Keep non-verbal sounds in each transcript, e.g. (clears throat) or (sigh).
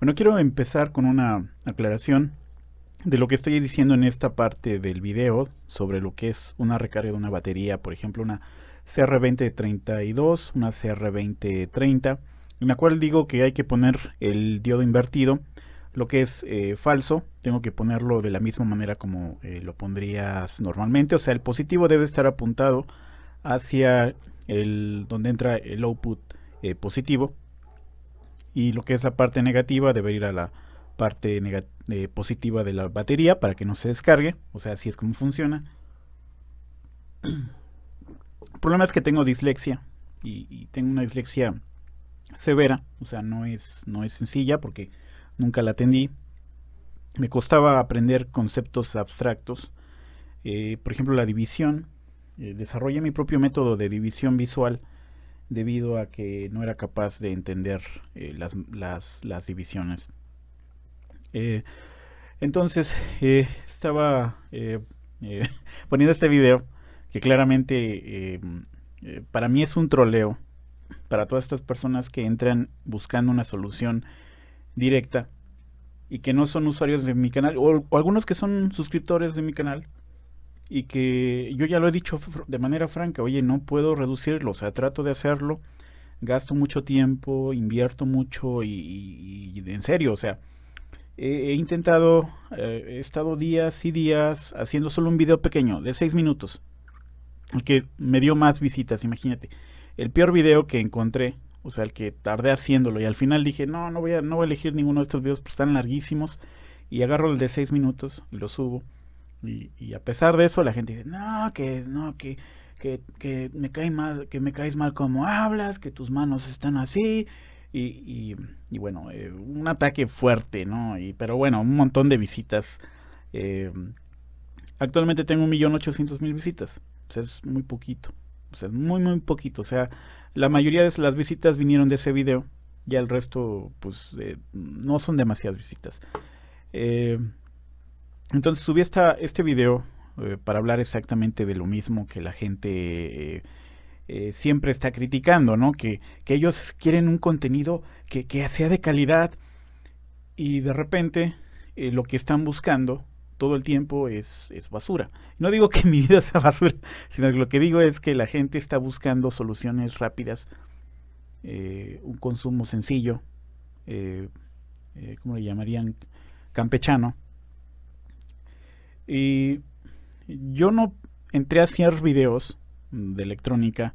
Bueno, quiero empezar con una aclaración de lo que estoy diciendo en esta parte del video sobre lo que es una recarga de una batería, por ejemplo, una CR2032, una CR2030, en la cual digo que hay que poner el diodo invertido, lo que es eh, falso, tengo que ponerlo de la misma manera como eh, lo pondrías normalmente, o sea, el positivo debe estar apuntado hacia el donde entra el output eh, positivo y lo que es la parte negativa debe ir a la parte eh, positiva de la batería para que no se descargue, o sea, así es como funciona. El (clears throat) problema es que tengo dislexia y, tengo una dislexia severa, o sea, no es, no es sencilla porque nunca la atendí. Me costaba aprender conceptos abstractos, eh, por ejemplo, la división. Eh, desarrollé mi propio método de división visual debido a que no era capaz de entender eh, las, las, divisiones. Eh, entonces, eh, estaba (laughs) poniendo este video que claramente em, para mí es un troleo para todas estas personas que entran buscando una solución directa y que no son usuarios de mi canal o algunos que son suscriptores de mi canal y que yo ya lo he dicho de manera franca, oye, no puedo reducirlo, o sea, trato de hacerlo, gasto mucho tiempo, invierto mucho y, en serio, o sea, he, intentado, eh, he estado días y días haciendo solo un video pequeño de 6 minutos, el que me dio más visitas, imagínate. El peor video que encontré, o sea, el que tardé haciéndolo y al final dije, no, no voy a, no voy a elegir ninguno de estos videos, pues están larguísimos y agarro el de 6 minutos y lo subo y, a pesar de eso, la gente dice, no, que, no, que, que, que me cae mal, que me caes mal como hablas, que tus manos están así. Y, y, bueno, eh, un ataque fuerte, ¿no? Y, pero bueno, un montón de visitas. Eh, actualmente tengo 1.800.000 visitas. O sea, es muy poquito. O sea, es muy, muy poquito. O sea, la mayoría de las visitas vinieron de ese video. Y el resto, pues, no son demasiadas visitas. Eh, entonces subí esta, este video eh, para hablar exactamente de lo mismo que la gente eh, eh, siempre está criticando, ¿no? Que, ellos quieren un contenido que, sea de calidad y de repente lo que están buscando todo el tiempo es, es, basura. No digo que (laughs) mi vida sea basura, sino que lo que digo es que la gente está buscando soluciones rápidas, un consumo sencillo, ¿cómo le llamarían? Campechano y yo no entré a hacer videos de electrónica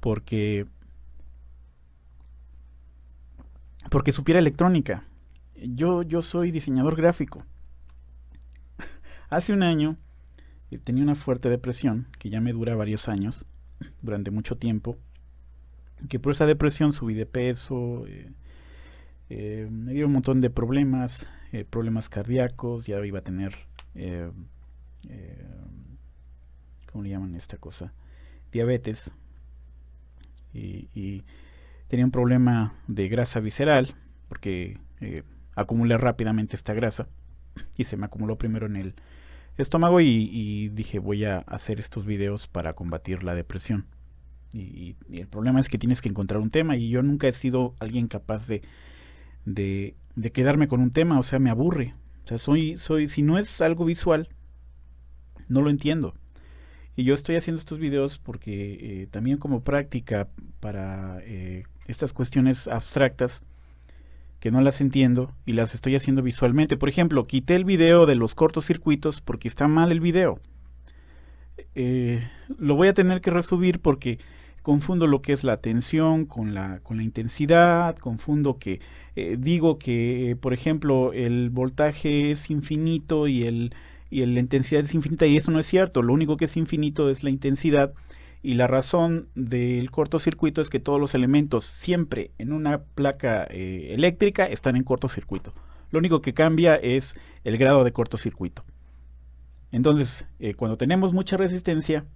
porque porque supiera electrónica. Yo yo soy diseñador gráfico. (laughs) Hace un año eh, tenía una fuerte depresión que ya me dura varios años, durante mucho tiempo. Que por esa depresión subí de peso, eh, eh, me dio un montón de problemas, problemas cardíacos, ya iba a tener eh, ¿cómo le llaman esta cosa? Diabetes. Y, tenía un problema de grasa visceral, porque acumula eh, acumulé rápidamente esta grasa. Y se me acumuló primero en el estómago y, dije voy a hacer estos videos para combatir la depresión. Y, el problema es que tienes que encontrar un tema y yo nunca he sido alguien capaz de, de, de quedarme con un tema, o sea, me aburre. O sea, soy, soy, si no es algo visual, no lo entiendo. Y yo estoy haciendo estos videos porque eh, también como práctica para eh, estas cuestiones abstractas que no las entiendo y las estoy haciendo visualmente. Por ejemplo, quité el video de los cortocircuitos porque está mal el video. Eh, lo voy a tener que resubir porque confundo lo que es la tensión con la, con la intensidad, confundo que digo que, por ejemplo, el voltaje es infinito y el y la intensidad es infinita y eso no es cierto, lo único que es infinito es la intensidad y la razón del cortocircuito es que todos los elementos siempre en una placa eh, eléctrica están en cortocircuito. Lo único que cambia es el grado de cortocircuito. Entonces, eh, cuando tenemos mucha resistencia,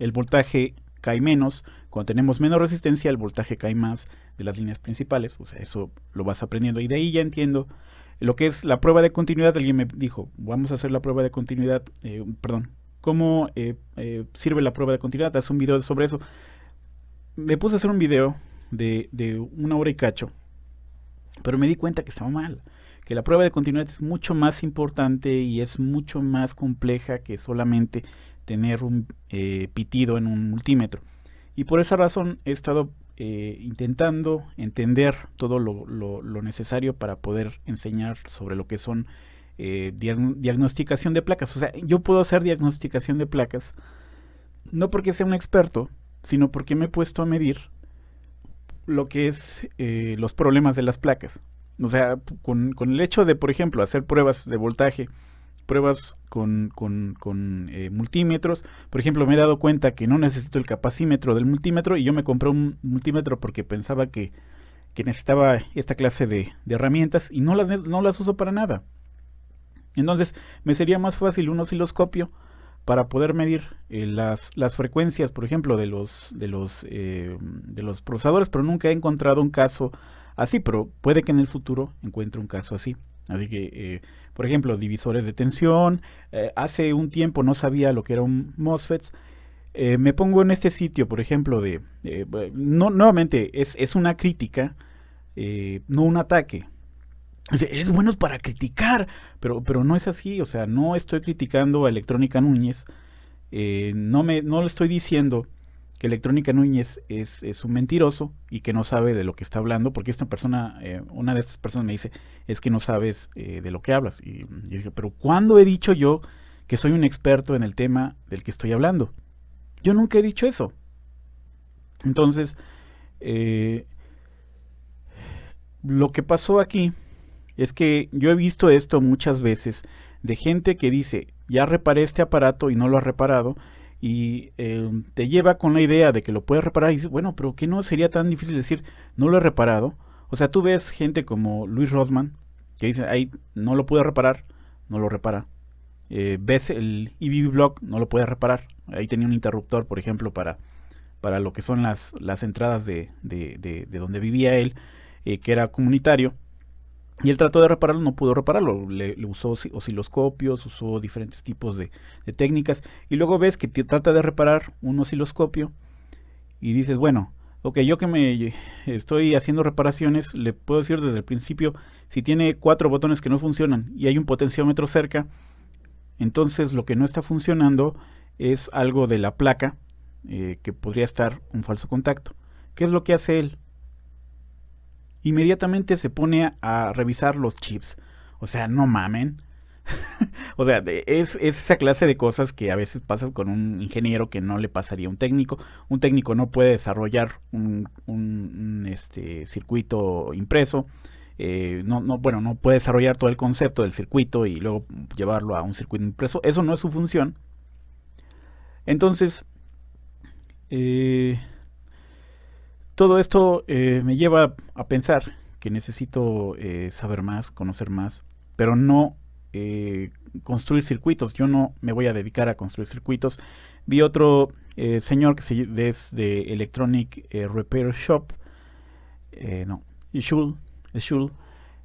el voltaje cae menos. Cuando tenemos menos resistencia, el voltaje cae más de las líneas principales. O sea, eso lo vas aprendiendo. Y de ahí ya entiendo lo que es la prueba de continuidad, alguien me dijo, vamos a hacer la prueba de continuidad, eh, perdón, ¿cómo eh, eh, sirve la prueba de continuidad? Haz un video sobre eso. Me puse a hacer un video de, de una hora y cacho, pero me di cuenta que estaba mal, que la prueba de continuidad es mucho más importante y es mucho más compleja que solamente tener un pitido en un multímetro. Y por esa razón he estado eh, intentando entender todo lo, necesario para poder enseñar sobre lo que son eh, diagnosticación de placas. O sea, yo puedo hacer diagnosticación de placas no porque sea un experto, sino porque me he puesto a medir lo que es eh, los problemas de las placas. O sea, con el hecho de, por ejemplo, hacer pruebas de voltaje pruebas con, con, eh, multímetros. Por ejemplo, me he dado cuenta que no necesito el capacímetro del multímetro y yo me compré un multímetro porque pensaba que, necesitaba esta clase de, herramientas y no las, no las uso para nada. Entonces, me sería más fácil un osciloscopio para poder medir eh, las, las, frecuencias, por ejemplo, de los, de, los, eh, de los procesadores, pero nunca he encontrado un caso así, pero puede que en el futuro encuentre un caso así. Así que, eh, por ejemplo, divisores de tensión. Eh, hace un tiempo no sabía lo que era un MOSFET. Eh, me pongo en este sitio, por ejemplo, de... no, nuevamente, es, una crítica, no un ataque. es bueno para criticar, pero, pero no es así. O sea, no estoy criticando a Electrónica Núñez. no, me, no le estoy diciendo Electrónica Núñez es, un mentiroso y que no sabe de lo que está hablando, porque esta persona, eh, una de estas personas me dice, es que no sabes eh, de lo que hablas. Y, yo dije, pero ¿cuándo he dicho yo que soy un experto en el tema del que estoy hablando? Yo nunca he dicho eso. Entonces, eh, lo que pasó aquí es que yo he visto esto muchas veces de gente que dice, ya reparé este aparato y no lo ha reparado, y eh, te lleva con la idea de que lo puedes reparar y dices, bueno, pero que no sería tan difícil decir, no lo he reparado. O sea, tú ves gente como Luis Rosman, que dice, ahí no lo pude reparar, no lo repara. Eh, ves el EV Block, no lo puede reparar. Ahí tenía un interruptor, por ejemplo, para, para lo que son las, las entradas de, de, de, donde vivía él, eh, que era comunitario. Y él trató de repararlo, no pudo repararlo. Le, usó osciloscopios, usó diferentes tipos de, técnicas. Y luego ves que trata de reparar un osciloscopio y dices, bueno, ok, yo que me estoy haciendo reparaciones, le puedo decir desde el principio, si tiene cuatro botones que no funcionan y hay un potenciómetro cerca, entonces lo que no está funcionando es algo de la placa eh, que podría estar un falso contacto. ¿Qué es lo que hace él? inmediatamente se pone a revisar los chips. O sea, no mamen. (laughs) o sea, es, esa clase de cosas que a veces pasa con un ingeniero que no le pasaría a un técnico. Un técnico no puede desarrollar un, este, circuito impreso. Eh, no, bueno, no puede desarrollar todo el concepto del circuito y luego llevarlo a un circuito impreso. Eso no es su función. Entonces, eh, todo esto eh, me lleva a pensar que necesito eh, saber más, conocer más, pero no eh, construir circuitos. Yo no me voy a dedicar a construir circuitos. Vi otro señor que se desde Electronic Repair Shop, no, Shul,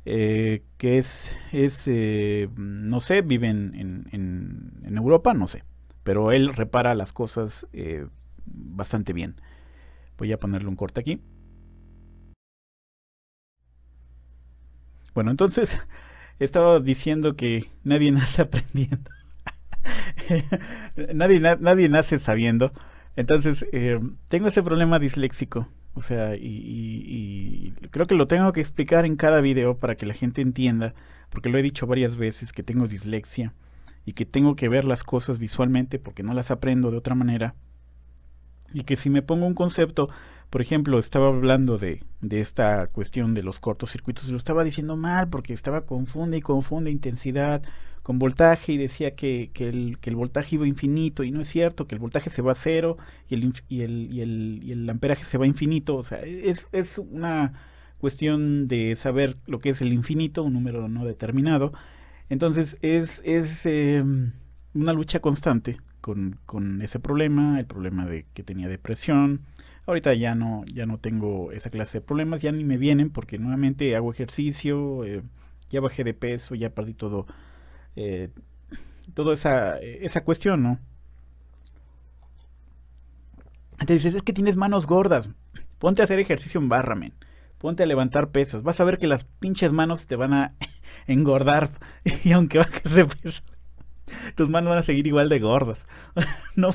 que es, es no sé, vive en, en, en, Europa, no sé, pero él repara las cosas bastante bien. Voy a ponerle un corte aquí. Bueno, entonces (laughs) estaba diciendo que nadie (laughs) nace aprendiendo. (laughs) nadie, nadie nace sabiendo. Entonces, eh, tengo ese problema disléxico. O sea, y, creo que lo tengo que explicar en cada video para que la gente entienda, porque lo he dicho varias veces, que tengo dislexia y que tengo que ver las cosas visualmente porque no las aprendo de otra manera y que si me pongo un concepto, por ejemplo, estaba hablando de, esta cuestión de los cortocircuitos y lo estaba diciendo mal porque estaba confunde y confunde intensidad con voltaje y decía que, el, voltaje iba infinito y no es cierto, que el voltaje se va a cero y el, y el, y el, y el amperaje se va a infinito. O sea, es, una cuestión de saber lo que es el infinito, un número no determinado. Entonces es, es em, una lucha constante con, ese problema, el problema de que tenía depresión. Ahorita ya no, ya no tengo esa clase de problemas, ya ni me vienen porque nuevamente hago ejercicio, eh, ya bajé de peso, ya perdí todo, eh, toda esa, esa cuestión, ¿no? Entonces dices, es que tienes manos gordas, ponte a hacer ejercicio en barra, men. Ponte a levantar pesas, vas a ver que las pinches manos te van a (laughs) engordar (laughs) y aunque bajes de peso tus manos van a seguir igual de gordas. (laughs) no,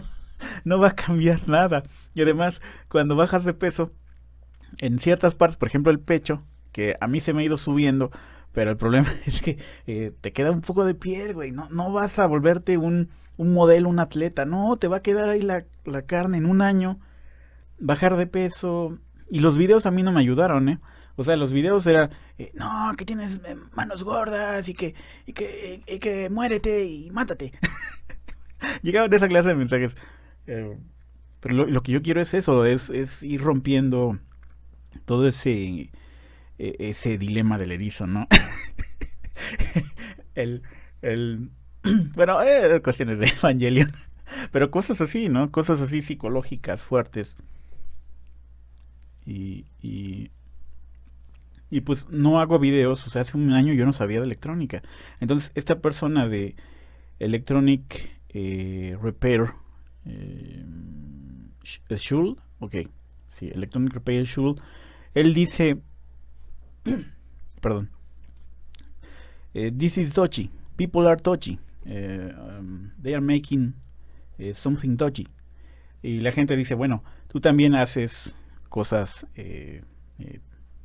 no va a cambiar nada. Y además, cuando bajas de peso, en ciertas partes, por ejemplo el pecho, que a mí se me ha ido subiendo, pero el problema (laughs) es que eh, te queda un poco de piel, güey. No, no vas a volverte un, modelo, un atleta. No, te va a quedar ahí la, la carne en un año. Bajar de peso. Y los videos a mí no me ayudaron, ¿eh? O sea, los videos era, eh, no, que tienes eh, manos gordas y que, y que, y que muérete y mátate. (laughs) Llegaban esa clase de mensajes. Eh, pero lo, que yo quiero es eso, es, es ir rompiendo todo ese, e, ese dilema del erizo, ¿no? (laughs) el, (clears throat) bueno, cuestiones de evangelio, (laughs) Pero cosas así, ¿no? Cosas así psicológicas, fuertes. y y pues no hago videos, o sea, hace un año yo no sabía de electrónica. Entonces, esta persona de Electronic eh, Repair eh, Schul, eh, ok, sí, Electronic Repair shul él dice, (clears throat) perdón, eh, this is touchy, people are touchy, um, they are making something touchy. Y la gente dice, bueno, tú también haces cosas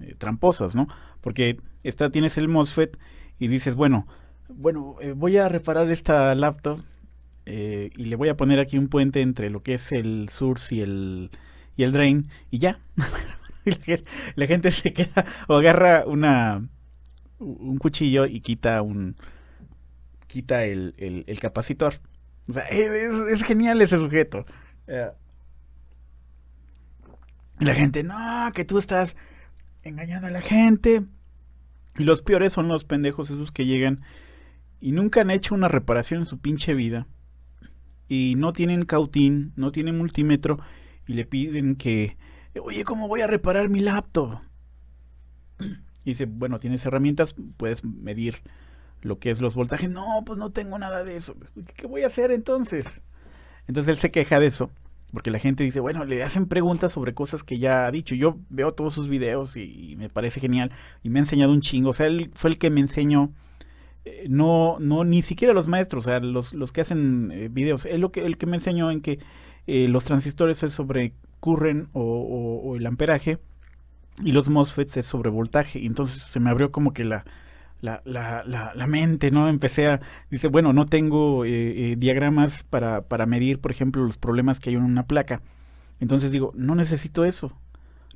eh, tramposas, ¿no? Porque esta tienes el MOSFET y dices, bueno, bueno, eh, voy a reparar esta laptop eh, y le voy a poner aquí un puente entre lo que es el source y el, y el drain y ya. (laughs) la, gente, se queda o agarra una un cuchillo y quita un quita el, capacitor. O sea, es, genial ese sujeto. la gente, no, que tú estás engañando a la gente. Y los peores son los pendejos esos que llegan y nunca han hecho una reparación en su pinche vida. Y no tienen cautín, no tienen multímetro y le piden que, oye, ¿cómo voy a reparar mi laptop? (clears throat) Y dice, bueno, tienes herramientas, puedes medir lo que es los voltajes. No, pues no tengo nada de eso. ¿Qué voy a hacer entonces? Entonces él se queja de eso. Porque la gente dice, bueno, le hacen preguntas sobre cosas que ya ha dicho. Yo veo todos sus videos y, me parece genial. Y me ha enseñado un chingo. O sea, él fue el que me enseñó. Eh, no, no, ni siquiera los maestros, o sea, los, los que hacen eh, videos. Él lo que, el que me enseñó en que eh, los transistores es sobre curren o, el amperaje. Y los MOSFETs es sobre voltaje. Y entonces se me abrió como que la, la, la, la, mente, ¿no? Empecé a, dice, bueno, no tengo eh, eh, diagramas para, para medir, por ejemplo, los problemas que hay en una placa. Entonces digo, no necesito eso,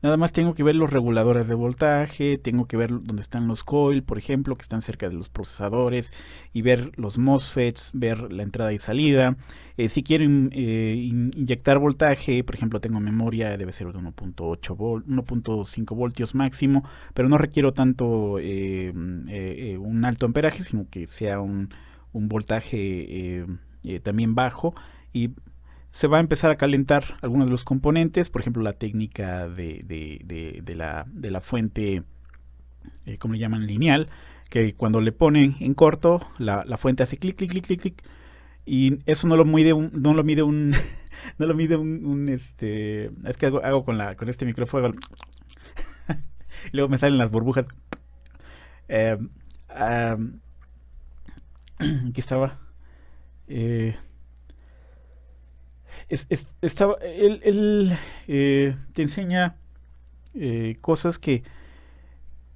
Nada más tengo que ver los reguladores de voltaje, tengo que ver dónde están los coil, por ejemplo, que están cerca de los procesadores, y ver los MOSFETs, ver la entrada y salida. Eh, si quiero eh, inyectar voltaje, por ejemplo, tengo memoria, debe ser de 1.8 volt, 1.5 voltios máximo, pero no requiero tanto eh, mm, un alto amperaje, sino que sea un, voltaje también bajo y se va a empezar a calentar algunos de los componentes, por ejemplo la técnica de, de, de, de la, fuente, eh, le llaman, lineal, que cuando le ponen en corto, la, la fuente hace clic, clic, clic, clic, clic, y eso no lo mide un, no lo mide un, (laughs) no lo mide un, este, es que hago, con, la, con este micrófono, (laughs) luego me salen las burbujas. Eh, aquí (clears throat) estaba. Eh, estaba, él, eh, te enseña eh, cosas que,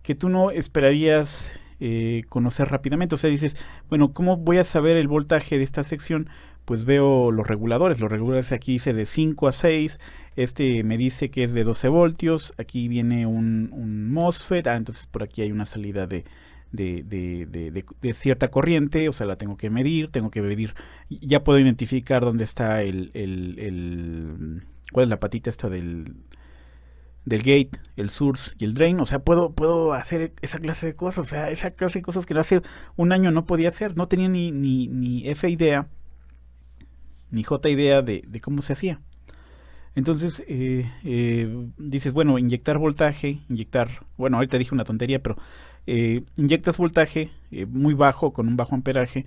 que tú no esperarías eh, conocer rápidamente. O sea, dices, bueno, ¿cómo voy a saber el voltaje de esta sección? Pues veo los reguladores. Los reguladores aquí dice de 5 a 6. Este me dice que es de 12 voltios. Aquí viene un, un MOSFET. Ah, entonces por aquí hay una salida de, de, de, de, de, cierta corriente, o sea, la tengo que medir, tengo que medir, ya puedo identificar dónde está el, el, el cuál es la patita esta del, del gate, el source y el drain, o sea, puedo, puedo hacer esa clase de cosas, o sea, esa clase de cosas que hace un año no podía hacer, no tenía ni, ni, ni F idea, ni J idea de, de cómo se hacía. Entonces eh, eh, dices, bueno, inyectar voltaje, inyectar, bueno, ahorita dije una tontería, pero eh, inyectas voltaje eh, muy bajo, con un bajo amperaje,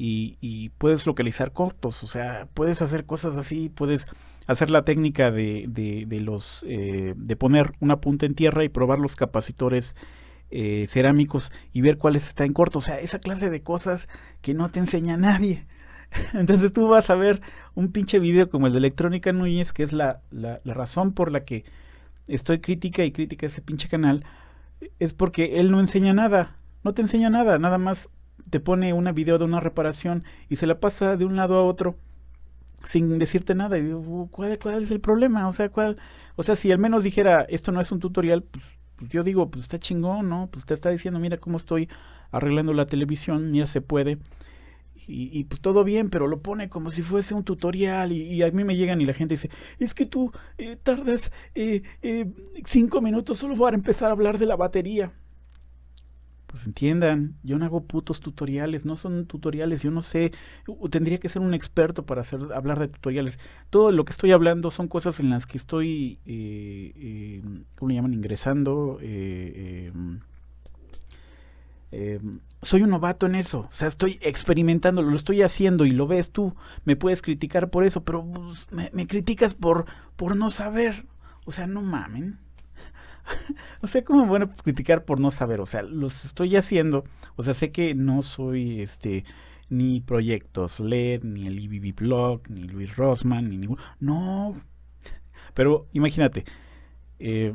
y, puedes localizar cortos, o sea, puedes hacer cosas así, puedes hacer la técnica de, de, los, eh, de poner una punta en tierra y probar los capacitores cerámicos y ver cuáles están en corto, o sea, esa clase de cosas que no te enseña nadie. (laughs) Entonces tú vas a ver un pinche video como el de Electrónica Núñez, que es la, la, razón por la que estoy crítica y crítica ese pinche canal, es porque él no enseña nada, no te enseña nada, nada más te pone una video de una reparación y se la pasa de un lado a otro sin decirte nada. Y ¿cuál, ¿cuál, es el problema? O sea, ¿cuál? O sea, si al menos dijera, esto no es un tutorial, pues, pues yo digo, pues está chingón, ¿no? Pues te está diciendo, mira cómo estoy arreglando la televisión, ya se puede y, pues, todo bien, pero lo pone como si fuese un tutorial y, a mí me llegan y la gente dice, es que tú eh, tardas eh, eh, cinco minutos solo para empezar a hablar de la batería. Pues entiendan, yo no hago putos tutoriales, no son tutoriales, yo no sé, tendría que ser un experto para hacer, hablar de tutoriales. Todo lo que estoy hablando son cosas en las que estoy, ¿cómo le llaman? Ingresando em, Em, soy un novato en eso, o sea, estoy experimentando, lo estoy haciendo y lo ves tú, me puedes criticar por eso, pero pues, me, criticas por, por no saber, o sea, no mamen. (laughs) o sea, ¿cómo bueno criticar por no saber? O sea, los estoy haciendo, o sea, sé que no soy este ni proyectos LED, ni el IBB Blog, ni Luis Rosman, ni ningún... No, pero imagínate, eh,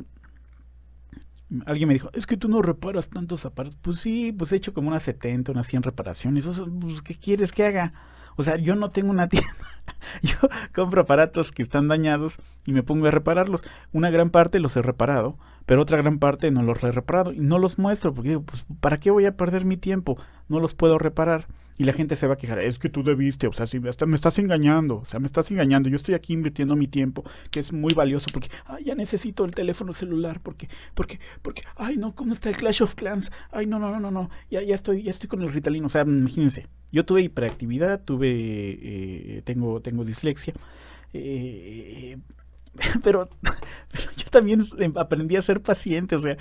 alguien me dijo, es que tú no reparas tantos aparatos. Pues sí, pues he hecho como unas 70, unas 100 reparaciones. pues, ¿Qué quieres que haga? O sea, yo no tengo una (laughs) tienda. yo compro aparatos que están dañados y me pongo a repararlos. Una gran parte los he reparado, pero otra gran parte no los he reparado. Y no los muestro porque digo, pues, ¿para qué voy a perder mi tiempo? No los puedo reparar y la gente se va a quejar, es que tú debiste, o sea, si hasta me estás engañando, o sea, me estás engañando, yo estoy aquí invirtiendo mi tiempo, que es muy valioso, porque, ay, ya necesito el teléfono celular, porque, porque, porque, ay, no, ¿cómo está el Clash of Clans? Ay, no, no, no, no, no, ya, ya estoy, ya estoy con el Ritalin, o sea, imagínense, yo tuve hiperactividad, tuve, eh, tengo, tengo dislexia, eh, (laughs) (laughs) pero, yo también aprendí a ser paciente, o sea,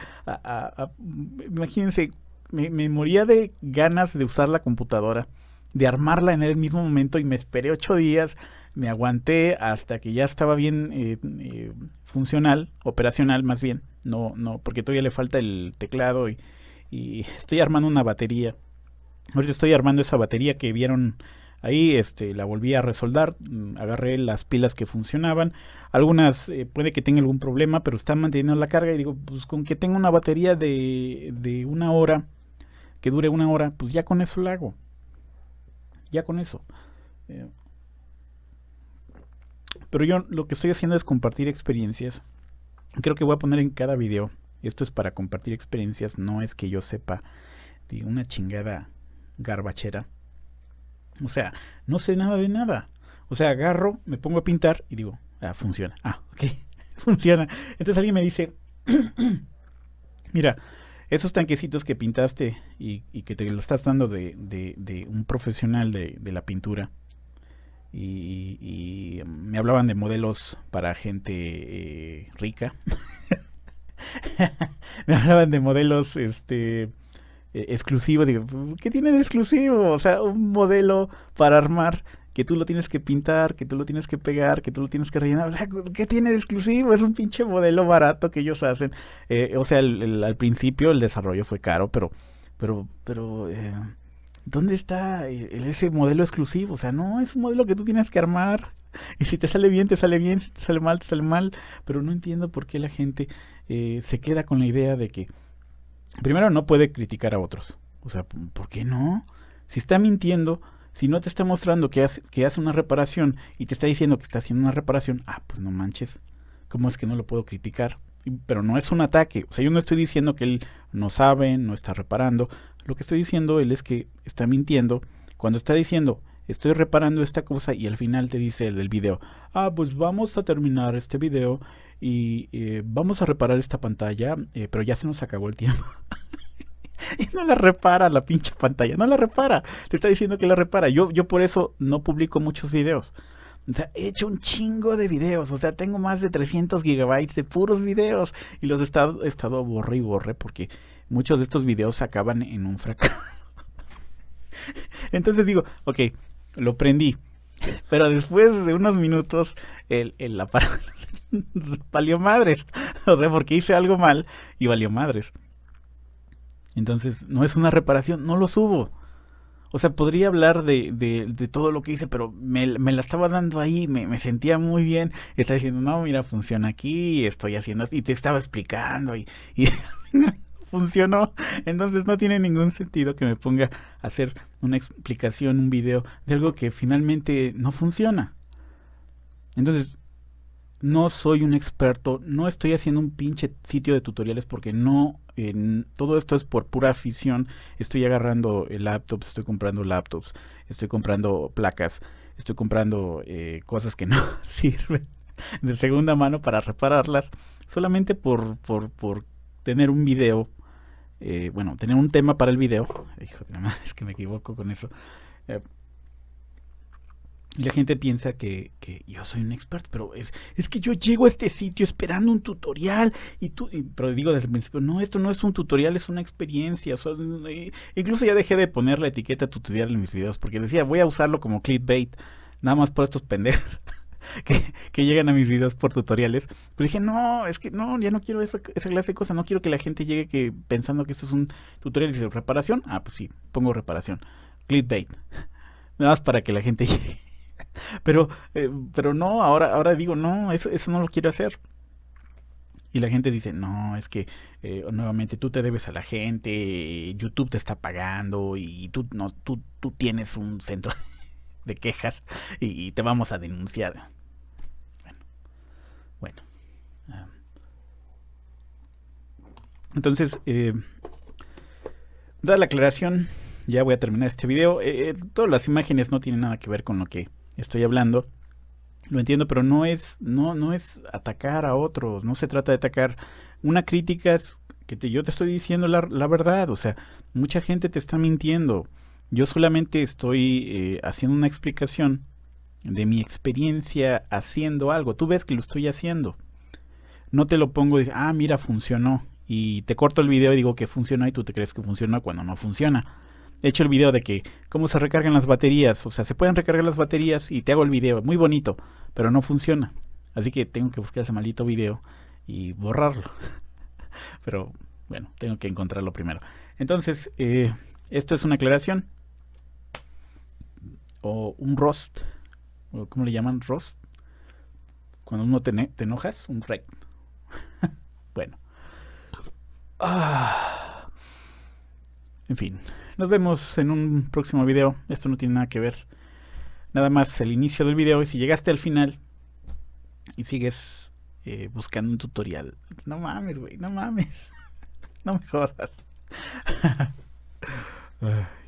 imagínense me, moría de ganas de usar la computadora, de armarla en el mismo momento y me esperé ocho días, me aguanté hasta que ya estaba bien eh, eh, funcional, operacional más bien, no, no, porque todavía le falta el teclado y, estoy armando una batería. Ahorita estoy armando esa batería que vieron ahí, este, la volví a resoldar, mm, agarré las pilas que funcionaban, algunas eh, puede que tenga algún problema, pero están manteniendo la carga y digo, pues con que tenga una batería de, de una hora, que dure una hora, pues ya con eso la hago. Ya con eso. Eh, pero yo lo que estoy haciendo es compartir experiencias. Creo que voy a poner en cada video. Esto es para compartir experiencias. No es que yo sepa de una chingada garbachera. O sea, no sé nada de nada. O sea, agarro, me pongo a pintar y digo, ah, funciona. Ah, ok, (laughs) funciona. Entonces alguien me dice, (clears throat) mira, esos tanquecitos que pintaste y, que te lo estás dando de, un profesional de, la pintura, y, mm, me hablaban de modelos para gente eh, rica. (laughs) me hablaban de modelos este eh, exclusivos. Digo, pues, ¿qué tiene de exclusivo? O sea, un modelo para armar que tú lo tienes que pintar, que tú lo tienes que pegar, que tú lo tienes que rellenar. O sea, ¿qué tiene de exclusivo? Es un pinche modelo barato que ellos hacen. Eh, o sea, al principio el desarrollo fue caro, pero, pero, pero, eh, ¿dónde está eh, ese modelo exclusivo? O sea, no, es un modelo que tú tienes que armar. (laughs) Y si te sale bien, te sale bien, si te sale mal, te sale mal. Pero no entiendo por qué la gente se queda con la idea de que, primero, no puede criticar a otros. O sea, ¿por qué no? Si está mintiendo, si no te está mostrando que hace, que hace una reparación y te está diciendo que está haciendo una reparación, ah, pues no manches, ¿cómo es que no lo puedo criticar? Pero no es un ataque, o sea, yo no estoy diciendo que él no sabe, no está reparando, lo que estoy diciendo él es que está mintiendo cuando está diciendo estoy reparando esta cosa y al final te dice el del video, ah, pues vamos a terminar este video y eh, vamos a reparar esta pantalla, eh, pero ya se nos acabó el tiempo. (laughs) (laughs) y no la repara la pinche pantalla, no la repara. Te está diciendo que la repara. Yo, yo por eso no publico muchos videos. O sea, he hecho un chingo de videos. O sea, tengo más de 300 gigabytes de puros videos. Y los he estado, he estado borre y borre porque muchos de estos videos acaban en un fracaso. (laughs) Entonces digo, ok, lo prendí. Pero después de unos minutos, el, el aparato (laughs) valió madres. O sea, porque hice algo mal y valió madres. Entonces, no es una reparación, no lo subo. O sea, podría hablar de, de, todo lo que hice, pero me, la estaba dando ahí, me, sentía muy bien. Estaba diciendo, no, mira, funciona aquí, estoy haciendo, y te estaba explicando, y, (laughs) y funcionó. Entonces no tiene ningún sentido que me ponga a hacer una explicación, un video de algo que finalmente no funciona. Entonces, no soy un experto, no estoy haciendo un pinche sitio de tutoriales porque no, todo esto es por pura afición, estoy agarrando eh, laptops, estoy comprando laptops, estoy comprando placas, estoy comprando eh, cosas que (laughs) no sirven de segunda mano para repararlas, solamente por, por, por tener un video, eh, bueno, tener un tema para el video, hijo es que me equivoco con eso y la gente piensa que, que, yo soy un experto, pero es, es que yo llego a este sitio esperando un tutorial y tú, pero digo desde el principio, no, esto no es un tutorial, es una experiencia. Eh, incluso ya dejé de poner la etiqueta tutorial en mis videos porque decía, voy a usarlo como clickbait, nada más por estos pendejos. (laughs) Que, que, llegan a mis videos por tutoriales. Pero dije, no, es que no, ya no quiero esa, clase de cosas. No quiero que la gente llegue que, pensando que esto es un tutorial de reparación. Ah, pues sí, pongo reparación. Clickbait. (laughs) Nada más para que la gente (laughs) llegue pero, eh, pero no, ahora, ahora digo, no, eso, eso no lo quiero hacer. Y la gente dice, no, es que eh, nuevamente tú te debes a la gente, YouTube te está pagando y tú, no, tú, tienes un centro (laughs) de quejas y, te vamos a denunciar. Bueno, bueno. Ah. Entonces, eh, da la aclaración, ya voy a terminar este video. todas las imágenes no tienen nada que ver con lo que estoy hablando, lo entiendo, pero no es, no, no es atacar a otros, no se trata de atacar. Una crítica es que yo te estoy diciendo la, verdad, o sea, mucha gente te está mintiendo. Yo solamente estoy eh, haciendo una explicación de mi experiencia haciendo algo. Tú ves que lo estoy haciendo. No te lo pongo y ah, mira, funcionó. Y te corto el video y digo que funciona y tú te crees que funciona cuando no funciona. He hecho el video de que cómo se recargan las baterías, o sea, se pueden recargar las baterías y te hago el video, muy bonito, pero no funciona. Así que tengo que buscar ese maldito video y borrarlo. (laughs) pero bueno, tengo que encontrarlo primero. Entonces, eh, esto es una aclaración o un roast, o ¿cómo le llaman? Roast. Cuando uno te, enojas, un red (laughs) bueno. Ah. En fin, nos vemos en un próximo video. Esto no tiene nada que ver. Nada más el inicio del video. Y si llegaste al final y sigues eh, buscando un tutorial. No mames, güey. No mames. (laughs) no me jodas. (laughs)